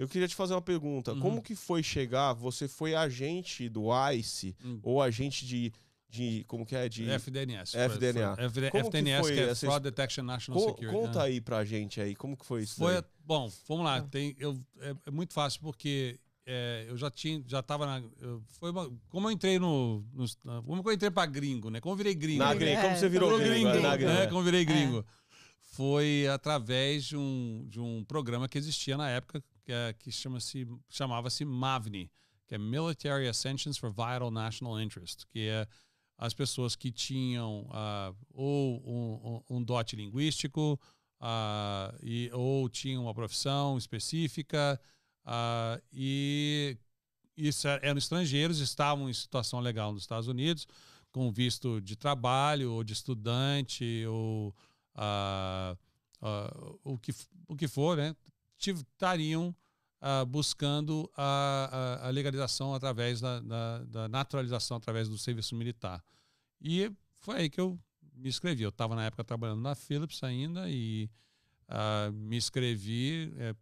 Eu queria te fazer uma pergunta. Uhum. Como hum. que foi chegar? Você foi agente do ICE uhum. ou agente de de como que é de FDNS FDNA como FDNS que, que é essa... Fraud Detection National Co Security conta né? aí pra gente aí como que foi isso foi daí? bom vamos lá ah. tem eu é, é muito fácil porque é, eu já tinha já tava na foi uma, como eu entrei no, no como eu entrei para gringo né como eu virei gringo na gringo como você virou, é. gringo, né? gringo, gringo, né? como eu virei é. gringo é foi através de um, de um programa que existia na época, que, é, que chama-se, chamava-se MAVNI, que é Military Ascensions for Vital National Interest, que é as pessoas que tinham uh, ou um, um, dote linguístico, uh, e, ou tinham uma profissão específica, uh, e isso é, eram estrangeiros, estavam em situação legal nos Estados Unidos, com visto de trabalho, ou de estudante, ou o, que, o que for, né, estariam ah, buscando a, a, a, legalização através da, da, da, naturalização através do serviço militar. E foi aí que eu me inscrevi. Eu estava na época trabalhando na Philips ainda e ah, me inscrevi é,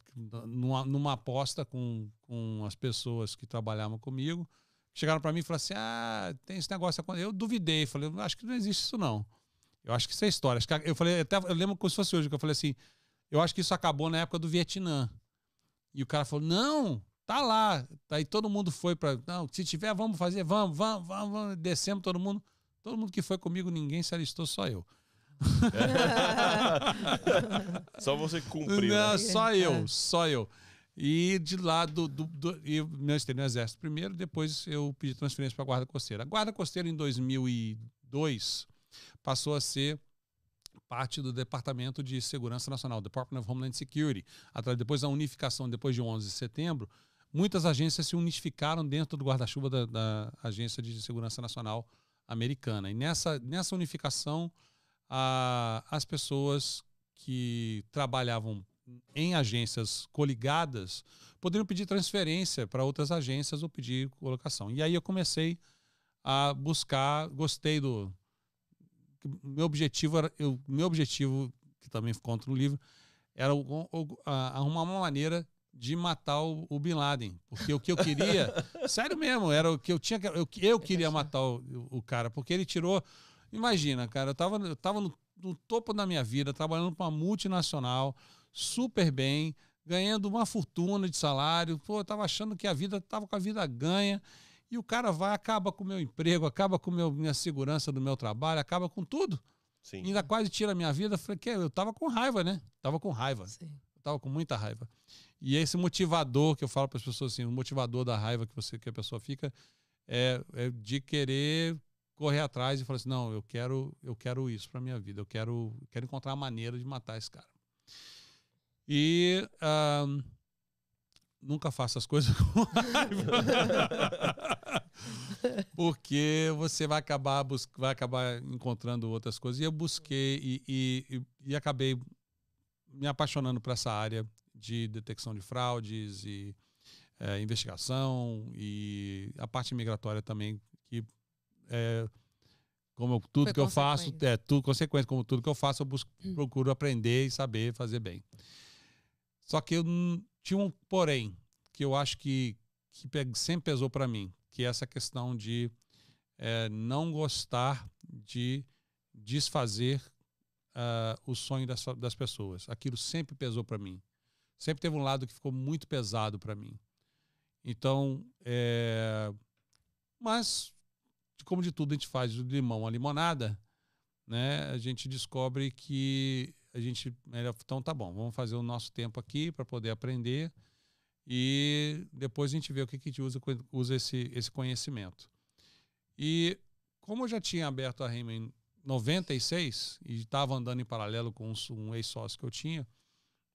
numa, numa, aposta com, com as pessoas que trabalhavam comigo chegaram para mim e falaram assim: ah, tem esse negócio acontecendo. Eu duvidei, falei, acho que não existe isso não. Eu acho que isso é história. Eu falei, até eu lembro como se fosse hoje, que eu falei assim: eu acho que isso acabou na época do Vietnã. E o cara falou: não, tá lá. Aí todo mundo foi para. Não, se tiver, vamos fazer, vamos, vamos, vamos, vamos. Descemos todo mundo. Todo mundo que foi comigo, ninguém se alistou, só eu. É. só você cumpriu. Né? Não, né? só é. eu, só eu. E de lá do, do, do eu me no exército primeiro, depois eu pedi transferência para a guarda costeira. A guarda costeira em 2002 passou a ser parte do Departamento de Segurança Nacional, Department of Homeland Security. Depois da unificação, depois de 11 de setembro, muitas agências se unificaram dentro do guarda-chuva da, da, Agência de Segurança Nacional americana. E nessa, nessa unificação, a, as pessoas que trabalhavam em agências coligadas poderiam pedir transferência para outras agências ou pedir colocação. E aí eu comecei a buscar, gostei do, meu objetivo era, eu, meu objetivo que também conta no livro era o, o, a, arrumar uma maneira de matar o, o, Bin Laden, porque o que eu queria, sério mesmo, era o que eu tinha, eu, eu queria matar o, cara, porque ele tirou, imagina, cara, eu estava eu tava no, no topo da minha vida, trabalhando para uma multinacional, super bem, ganhando uma fortuna de salário, pô, eu tava achando que a vida, tava com a vida ganha, e o cara vai, acaba com o meu emprego, acaba com meu, minha segurança do meu trabalho, acaba com tudo. Sim. Ainda quase tira a minha vida. Falei, que eu tava com raiva, né? Tava com raiva. Sim. Eu tava com muita raiva. E esse motivador que eu falo para as pessoas assim, o motivador da raiva que você que a pessoa fica é, é de querer correr atrás e falar assim, não, eu quero, eu quero isso para minha vida, eu quero, quero encontrar uma maneira de matar esse cara. E uh, nunca faça as coisas com raiva. porque você vai acabar, vai acabar encontrando outras coisas. E eu busquei e, e, e, acabei me apaixonando por essa área de detecção de fraudes e é, investigação e a parte migratória também, que é, como eu, tudo Foi que eu faço, é tudo consequência, como tudo que eu faço, eu busco, hum. procuro aprender e saber fazer bem. Só que eu tinha um porém, que eu acho que, que sempre pesou para mim, que é essa questão de é, não gostar de desfazer uh, o sonho das, das pessoas. Aquilo sempre pesou para mim. Sempre teve um lado que ficou muito pesado para mim. Então, é, mas como de tudo a gente faz do limão a limonada, né? A gente descobre que a gente então tá bom, vamos fazer o nosso tempo aqui para poder aprender e depois a gente vê o que, que a gente usa, usa esse, esse conhecimento. E como eu já tinha aberto a Rima em 96 e estava andando em paralelo com um, ex-sócio que eu tinha,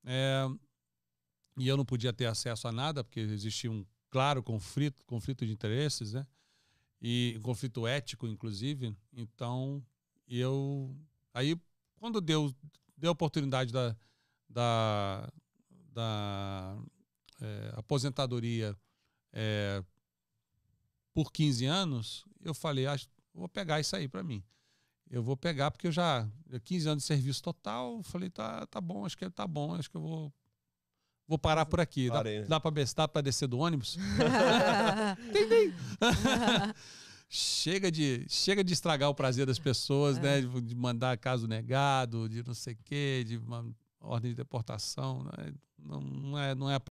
é, e eu não podia ter acesso a nada, porque existia um claro conflito, conflito de interesses, né? E um conflito ético, inclusive. Então, eu. Aí, quando deu, deu a oportunidade da, da, da é, aposentadoria é, por 15 anos, eu falei, acho vou pegar isso aí para mim. Eu vou pegar porque eu já 15 anos de serviço total, falei, tá, tá bom, acho que tá bom, acho que eu vou vou parar por aqui. Dá, Parei, né? dá para descer do ônibus? tem, tem. chega de chega de estragar o prazer das pessoas, né? é. né? De, de, mandar caso negado, de não sei o quê, de uma ordem de deportação. Né? Não, não, é, não é